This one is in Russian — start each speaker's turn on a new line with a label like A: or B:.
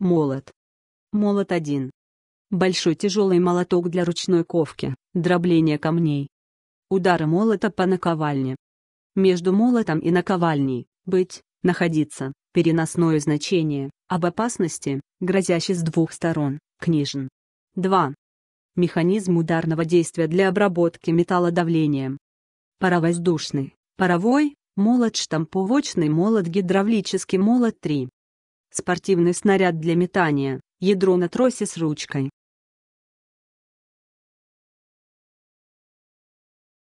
A: Молот. Молот 1. Большой тяжелый молоток для ручной ковки, дробления камней. Удары молота по наковальне. Между молотом и наковальней «быть», «находиться» переносное значение, об опасности, грозящей с двух сторон, книжен. 2. Механизм ударного действия для обработки металла давлением. Паровоздушный, паровой, молот штамповочный молот гидравлический молот 3 спортивный снаряд для метания, ядро на тросе с ручкой.